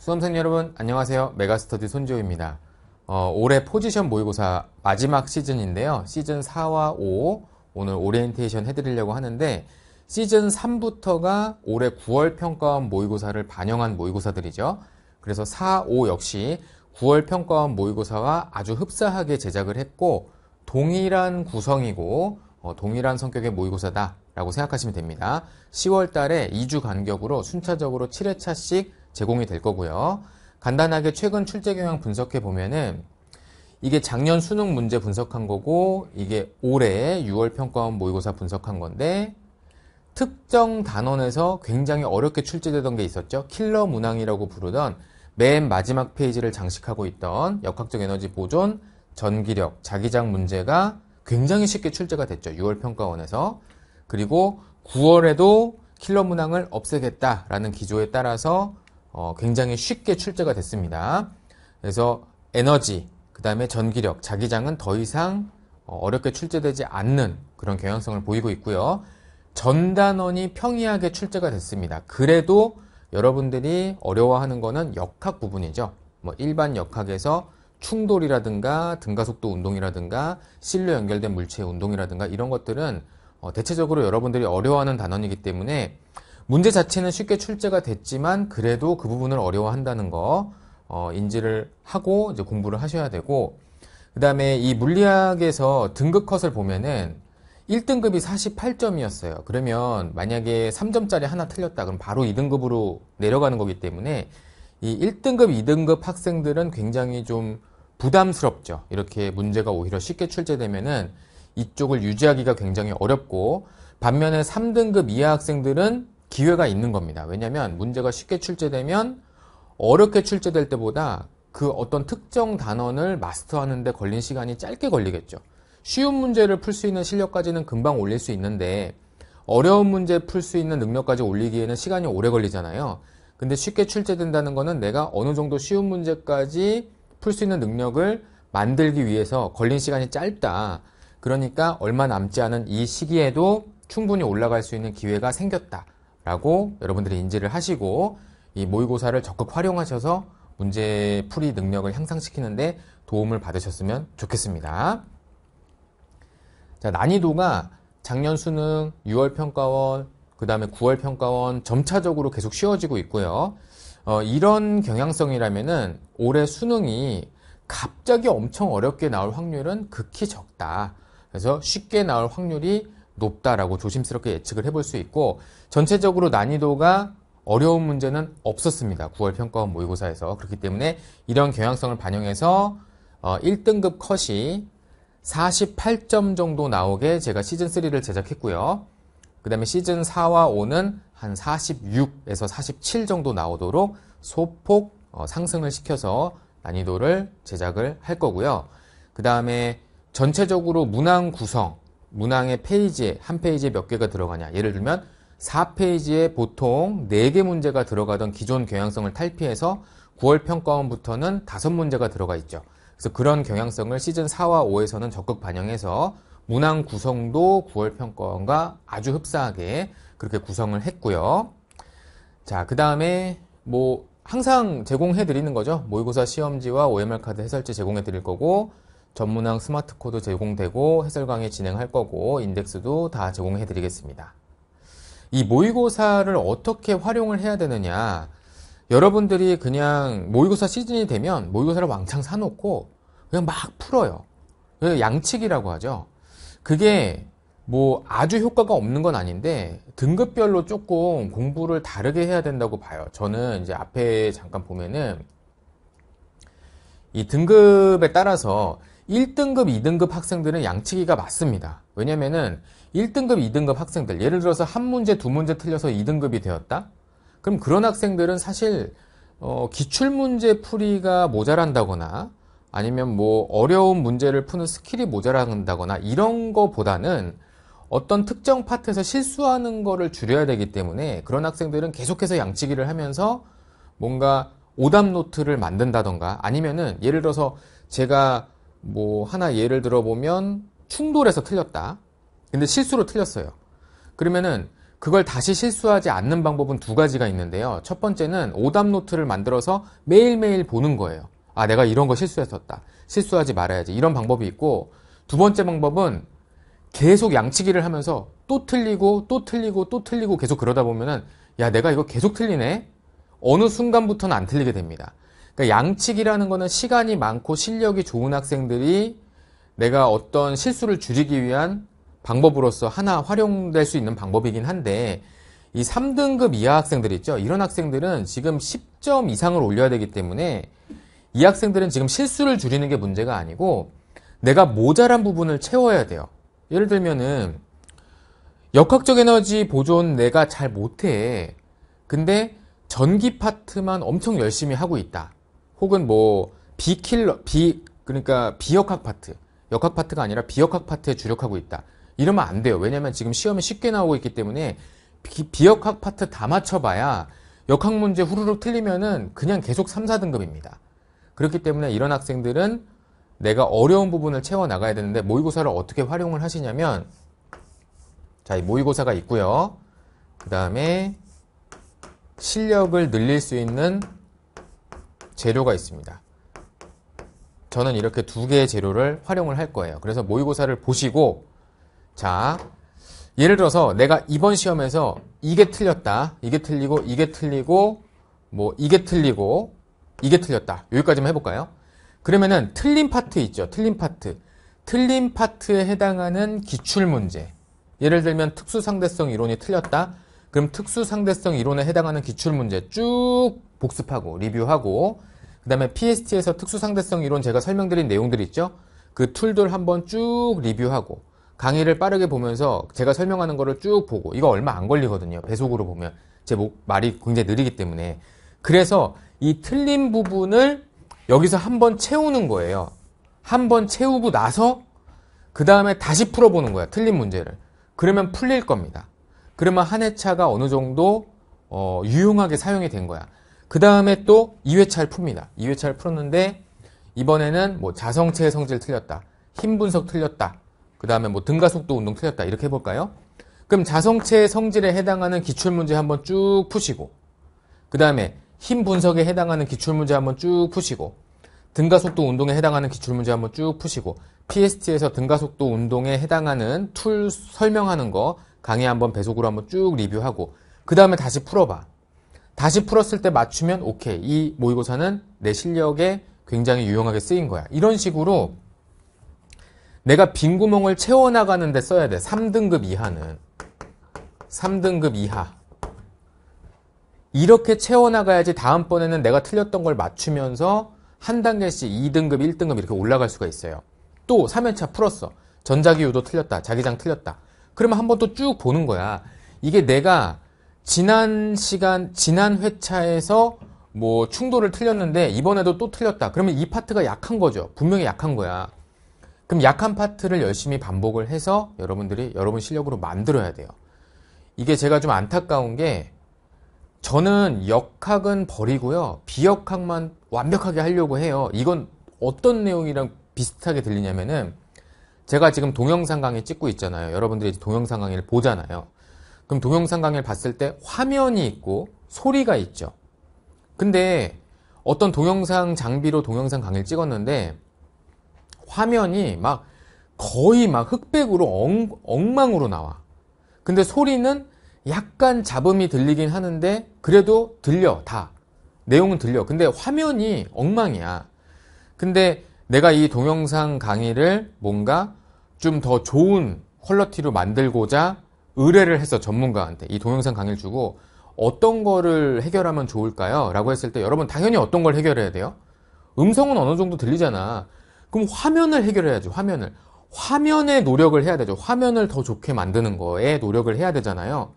수험생 여러분 안녕하세요. 메가스터디 손지호입니다. 어, 올해 포지션 모의고사 마지막 시즌인데요. 시즌 4와 5 오늘 오리엔테이션 해드리려고 하는데 시즌 3부터가 올해 9월 평가원 모의고사를 반영한 모의고사들이죠. 그래서 4, 5 역시 9월 평가원 모의고사와 아주 흡사하게 제작을 했고 동일한 구성이고 어, 동일한 성격의 모의고사다라고 생각하시면 됩니다. 10월 달에 2주 간격으로 순차적으로 7회차씩 제공이 될 거고요. 간단하게 최근 출제 경향 분석해 보면은 이게 작년 수능 문제 분석한 거고 이게 올해 6월 평가원 모의고사 분석한 건데 특정 단원에서 굉장히 어렵게 출제되던 게 있었죠. 킬러 문항이라고 부르던 맨 마지막 페이지를 장식하고 있던 역학적 에너지 보존, 전기력, 자기장 문제가 굉장히 쉽게 출제가 됐죠. 6월 평가원에서. 그리고 9월에도 킬러 문항을 없애겠다라는 기조에 따라서 어, 굉장히 쉽게 출제가 됐습니다. 그래서 에너지, 그 다음에 전기력, 자기장은 더 이상 어, 어렵게 출제되지 않는 그런 경향성을 보이고 있고요. 전단원이 평이하게 출제가 됐습니다. 그래도 여러분들이 어려워하는 거는 역학 부분이죠. 뭐 일반 역학에서 충돌이라든가 등가속도 운동이라든가 실로 연결된 물체 운동이라든가 이런 것들은 어, 대체적으로 여러분들이 어려워하는 단원이기 때문에 문제 자체는 쉽게 출제가 됐지만 그래도 그 부분을 어려워한다는 거 어, 인지를 하고 이제 공부를 하셔야 되고 그 다음에 이 물리학에서 등급 컷을 보면은 1등급이 48점이었어요. 그러면 만약에 3점짜리 하나 틀렸다 그럼 바로 2등급으로 내려가는 거기 때문에 이 1등급, 2등급 학생들은 굉장히 좀 부담스럽죠. 이렇게 문제가 오히려 쉽게 출제되면은 이쪽을 유지하기가 굉장히 어렵고 반면에 3등급 이하 학생들은 기회가 있는 겁니다. 왜냐하면 문제가 쉽게 출제되면 어렵게 출제될 때보다 그 어떤 특정 단원을 마스터하는데 걸린 시간이 짧게 걸리겠죠. 쉬운 문제를 풀 수 있는 실력까지는 금방 올릴 수 있는데 어려운 문제 풀 수 있는 능력까지 올리기에는 시간이 오래 걸리잖아요. 근데 쉽게 출제된다는 거는 내가 어느 정도 쉬운 문제까지 풀 수 있는 능력을 만들기 위해서 걸린 시간이 짧다. 그러니까 얼마 남지 않은 이 시기에도 충분히 올라갈 수 있는 기회가 생겼다. 라고 여러분들이 인지를 하시고 이 모의고사를 적극 활용하셔서 문제 풀이 능력을 향상시키는데 도움을 받으셨으면 좋겠습니다. 자, 난이도가 작년 수능 6월 평가원, 그 다음에 9월 평가원 점차적으로 계속 쉬워지고 있고요. 어, 이런 경향성이라면은 올해 수능이 갑자기 엄청 어렵게 나올 확률은 극히 적다. 그래서 쉽게 나올 확률이 높다라고 조심스럽게 예측을 해볼 수 있고 전체적으로 난이도가 어려운 문제는 없었습니다. 9월 평가원 모의고사에서 그렇기 때문에 이런 경향성을 반영해서 1등급 어, 컷이 48점 정도 나오게 제가 시즌 3를 제작했고요. 그 다음에 시즌 4와 5는 한 46에서 47 정도 나오도록 소폭 어, 상승을 시켜서 난이도를 제작을 할 거고요. 그 다음에 전체적으로 문항 구성, 문항의 페이지에 한 페이지에 몇 개가 들어가냐 예를 들면 4페이지에 보통 4개 문제가 들어가던 기존 경향성을 탈피해서 9월 평가원부터는 5문제가 들어가 있죠. 그래서 그런 경향성을 시즌 4와 5에서는 적극 반영해서 문항 구성도 9월 평가원과 아주 흡사하게 그렇게 구성을 했고요. 자, 그 다음에 뭐 항상 제공해 드리는 거죠. 모의고사 시험지와 OMR 카드 해설지 제공해 드릴 거고 전문항 스마트 코드 제공되고 해설 강의 진행할 거고 인덱스도 다 제공해 드리겠습니다. 이 모의고사를 어떻게 활용을 해야 되느냐 여러분들이 그냥 모의고사 시즌이 되면 모의고사를 왕창 사놓고 그냥 막 풀어요. 그 양측이라고 하죠. 그게 뭐 아주 효과가 없는 건 아닌데 등급별로 조금 공부를 다르게 해야 된다고 봐요. 저는 이제 앞에 잠깐 보면은 이 등급에 따라서 1등급, 2등급 학생들은 양치기가 맞습니다. 왜냐면은 1등급, 2등급 학생들, 예를 들어서 한 문제, 두 문제 틀려서 2등급이 되었다? 그럼 그런 학생들은 사실, 어, 기출문제 풀이가 모자란다거나, 아니면 뭐, 어려운 문제를 푸는 스킬이 모자란다거나, 이런 거보다는 어떤 특정 파트에서 실수하는 거를 줄여야 되기 때문에 그런 학생들은 계속해서 양치기를 하면서 뭔가 오답 노트를 만든다던가, 아니면은 예를 들어서 제가 뭐 하나 예를 들어보면 충돌해서 틀렸다. 근데 실수로 틀렸어요. 그러면은 그걸 다시 실수하지 않는 방법은 두 가지가 있는데요. 첫 번째는 오답 노트를 만들어서 매일매일 보는 거예요. 아, 내가 이런 거 실수했었다. 실수하지 말아야지. 이런 방법이 있고, 두 번째 방법은 계속 양치기를 하면서 또 틀리고, 또 틀리고, 또 틀리고 계속 그러다 보면은, 야, 내가 이거 계속 틀리네? 어느 순간부터는 안 틀리게 됩니다. 그러니까 양측이라는 거는 시간이 많고 실력이 좋은 학생들이 내가 어떤 실수를 줄이기 위한 방법으로서 하나 활용될 수 있는 방법이긴 한데 이 3등급 이하 학생들 있죠. 이런 학생들은 지금 10점 이상을 올려야 되기 때문에 이 학생들은 지금 실수를 줄이는 게 문제가 아니고 내가 모자란 부분을 채워야 돼요. 예를 들면은 역학적 에너지 보존 내가 잘 못해. 근데 전기 파트만 엄청 열심히 하고 있다. 혹은 뭐 비킬러 비 그러니까 비역학 파트 역학 파트가 아니라 비역학 파트에 주력하고 있다. 이러면 안 돼요. 왜냐면 지금 시험에 쉽게 나오고 있기 때문에 비, 역학 파트 다 맞춰봐야 역학 문제 후루룩 틀리면은 그냥 계속 3, 4등급입니다. 그렇기 때문에 이런 학생들은 내가 어려운 부분을 채워 나가야 되는데 모의고사를 어떻게 활용을 하시냐면 자, 이 모의고사가 있고요. 그 다음에 실력을 늘릴 수 있는 재료가 있습니다. 저는 이렇게 두 개의 재료를 활용을 할 거예요. 그래서 모의고사를 보시고 자 예를 들어서 내가 이번 시험에서 이게 틀렸다. 이게 틀리고 이게 틀리고 뭐 이게 틀리고 이게 틀렸다. 여기까지만 해볼까요? 그러면은 틀린 파트 있죠. 틀린 파트. 틀린 파트에 해당하는 기출문제. 예를 들면 특수상대성 이론이 틀렸다. 그럼 특수상대성 이론에 해당하는 기출문제 쭉 복습하고 리뷰하고 그 다음에 PST에서 특수상대성 이론 제가 설명드린 내용들 있죠? 그 툴들 한번 쭉 리뷰하고 강의를 빠르게 보면서 제가 설명하는 거를 쭉 보고 이거 얼마 안 걸리거든요. 배속으로 보면 제 말이 굉장히 느리기 때문에 그래서 이 틀린 부분을 여기서 한번 채우는 거예요. 한번 채우고 나서 그 다음에 다시 풀어보는 거야. 틀린 문제를. 그러면 풀릴 겁니다. 그러면 한 해차가 어느 정도 어, 유용하게 사용이 된 거야. 그 다음에 또 2회차를 풉니다. 2회차를 풀었는데 이번에는 뭐 자성체의 성질 틀렸다. 힘 분석 틀렸다. 그 다음에 뭐 등가속도 운동 틀렸다. 이렇게 해볼까요? 그럼 자성체의 성질에 해당하는 기출문제 한번 쭉 푸시고 그 다음에 힘 분석에 해당하는 기출문제 한번 쭉 푸시고 등가속도 운동에 해당하는 기출문제 한번 쭉 푸시고 PST에서 등가속도 운동에 해당하는 툴 설명하는 거 강의 한번 배속으로 한번 쭉 리뷰하고 그 다음에 다시 풀어봐. 다시 풀었을 때 맞추면 오케이. 이 모의고사는 내 실력에 굉장히 유용하게 쓰인 거야. 이런 식으로 내가 빈 구멍을 채워나가는 데 써야 돼. 3등급 이하는. 3등급 이하. 이렇게 채워나가야지 다음번에는 내가 틀렸던 걸 맞추면서 한 단계씩 2등급, 1등급 이렇게 올라갈 수가 있어요. 또 3연차 풀었어. 전자기 유도 틀렸다. 자기장 틀렸다. 그러면 한 번 또 쭉 보는 거야. 이게 내가 지난 시간, 지난 회차에서 뭐 충돌을 틀렸는데 이번에도 또 틀렸다. 그러면 이 파트가 약한 거죠. 분명히 약한 거야. 그럼 약한 파트를 열심히 반복을 해서 여러분들이 여러분 실력으로 만들어야 돼요. 이게 제가 좀 안타까운 게 저는 역학은 버리고요. 비역학만 완벽하게 하려고 해요. 이건 어떤 내용이랑 비슷하게 들리냐면은 제가 지금 동영상 강의 찍고 있잖아요. 여러분들이 동영상 강의를 보잖아요. 그럼 동영상 강의를 봤을 때 화면이 있고 소리가 있죠. 근데 어떤 동영상 장비로 동영상 강의를 찍었는데 화면이 막 거의 막 흑백으로 엉, 엉망으로 나와. 근데 소리는 약간 잡음이 들리긴 하는데 그래도 들려 다 내용은 들려 근데 화면이 엉망이야 근데 내가 이 동영상 강의를 뭔가 좀 더 좋은 퀄러티로 만들고자 의뢰를 해서 전문가한테 이 동영상 강의를 주고 어떤 거를 해결하면 좋을까요? 라고 했을 때 여러분 당연히 어떤 걸 해결해야 돼요? 음성은 어느 정도 들리잖아. 그럼 화면을 해결해야지, 화면을. 화면에 노력을 해야 되죠. 화면을 더 좋게 만드는 거에 노력을 해야 되잖아요.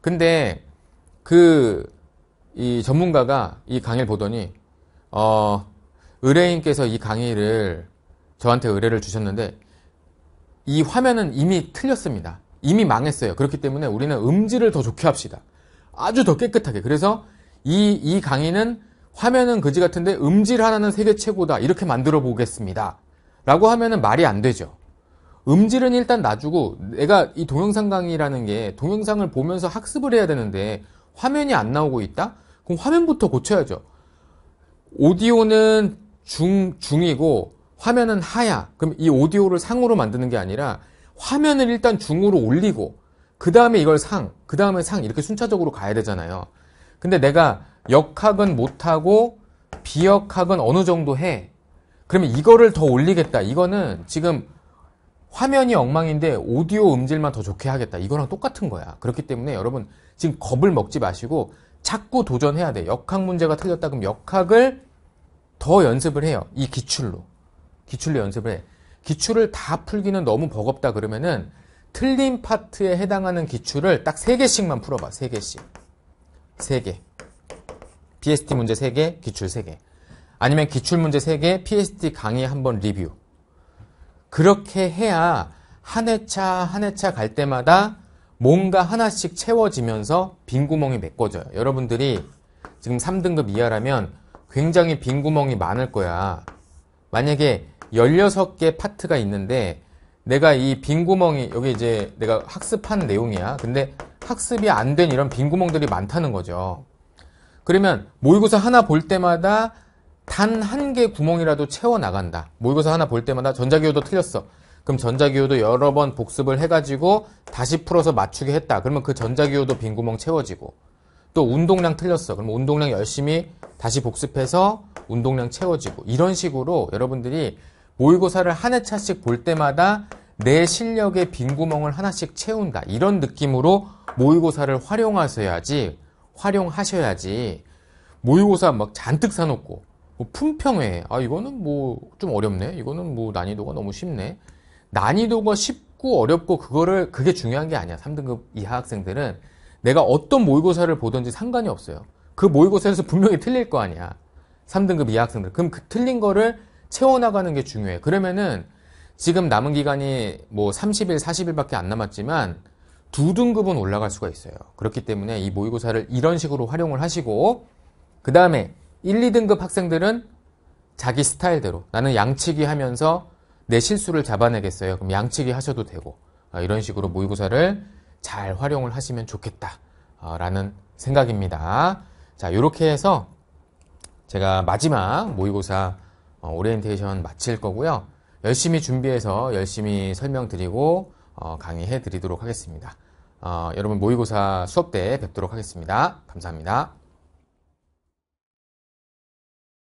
근데 그 이 전문가가 이 강의를 보더니 어 의뢰인께서 이 강의를 저한테 의뢰를 주셨는데 이 화면은 이미 틀렸습니다. 이미 망했어요. 그렇기 때문에 우리는 음질을 더 좋게 합시다. 아주 더 깨끗하게. 그래서 이, 이 강의는 화면은 그지 같은데 음질 하나는 세계 최고다. 이렇게 만들어 보겠습니다. 라고 하면은 말이 안 되죠. 음질은 일단 놔주고 내가 이 동영상 강의라는 게 동영상을 보면서 학습을 해야 되는데 화면이 안 나오고 있다? 그럼 화면부터 고쳐야죠. 오디오는 중, 중이고 화면은 하야. 그럼 이 오디오를 상으로 만드는 게 아니라 화면을 일단 중으로 올리고 그 다음에 이걸 상, 그 다음에 상 이렇게 순차적으로 가야 되잖아요. 근데 내가 역학은 못하고 비역학은 어느 정도 해. 그러면 이거를 더 올리겠다. 이거는 지금 화면이 엉망인데 오디오 음질만 더 좋게 하겠다. 이거랑 똑같은 거야. 그렇기 때문에 여러분 지금 겁을 먹지 마시고 자꾸 도전해야 돼. 역학 문제가 틀렸다 그럼 역학을 더 연습을 해요. 이 기출로. 기출로 연습을 해. 기출을 다 풀기는 너무 버겁다 그러면은 틀린 파트에 해당하는 기출을 딱 3개씩만 풀어봐. 3개씩. 3개. p s t 문제 3개, 기출 3개. 아니면 기출 문제 3개, PST 강의 한번 리뷰. 그렇게 해야 한해차한해차갈 때마다 뭔가 하나씩 채워지면서 빈 구멍이 메꿔져요. 여러분들이 지금 3등급 이하라면 굉장히 빈 구멍이 많을 거야. 만약에 16개 파트가 있는데 내가 이 빈 구멍이 여기 이제 내가 학습한 내용이야. 근데 학습이 안 된 이런 빈 구멍들이 많다는 거죠. 그러면 모의고사 하나 볼 때마다 단 한 개 구멍이라도 채워 나간다. 모의고사 하나 볼 때마다 전자기호도 틀렸어. 그럼 전자기호도 여러 번 복습을 해가지고 다시 풀어서 맞추게 했다. 그러면 그 전자기호도 빈 구멍 채워지고 또 운동량 틀렸어. 그럼 운동량 열심히 다시 복습해서 운동량 채워지고 이런 식으로 여러분들이 모의고사를 한 해차씩볼 때마다 내 실력의 빈 구멍을 하나씩 채운다. 이런 느낌으로 모의고사를 활용하셔야지, 활용하셔야지, 모의고사 막 잔뜩 사놓고, 뭐 품평회, 아, 이거는 뭐 좀 어렵네. 이거는 뭐 난이도가 너무 쉽네. 난이도가 쉽고 어렵고 그거를, 그게 중요한 게 아니야. 3등급 이하 학생들은 내가 어떤 모의고사를 보든지 상관이 없어요. 그 모의고사에서 분명히 틀릴 거 아니야. 3등급 이하 학생들. 그럼 그 틀린 거를 채워나가는 게 중요해. 그러면은 지금 남은 기간이 뭐 30일, 40일밖에 안 남았지만 두 등급은 올라갈 수가 있어요. 그렇기 때문에 이 모의고사를 이런 식으로 활용을 하시고 그 다음에 1, 2등급 학생들은 자기 스타일대로 나는 양치기 하면서 내 실수를 잡아내겠어요. 그럼 양치기 하셔도 되고 아, 이런 식으로 모의고사를 잘 활용을 하시면 좋겠다라는 아, 생각입니다. 자, 이렇게 해서 제가 마지막 모의고사 어, 오리엔테이션 마칠 거고요. 열심히 준비해서 열심히 설명드리고 어, 강의해 드리도록 하겠습니다. 어, 여러분 모의고사 수업 때 뵙도록 하겠습니다. 감사합니다.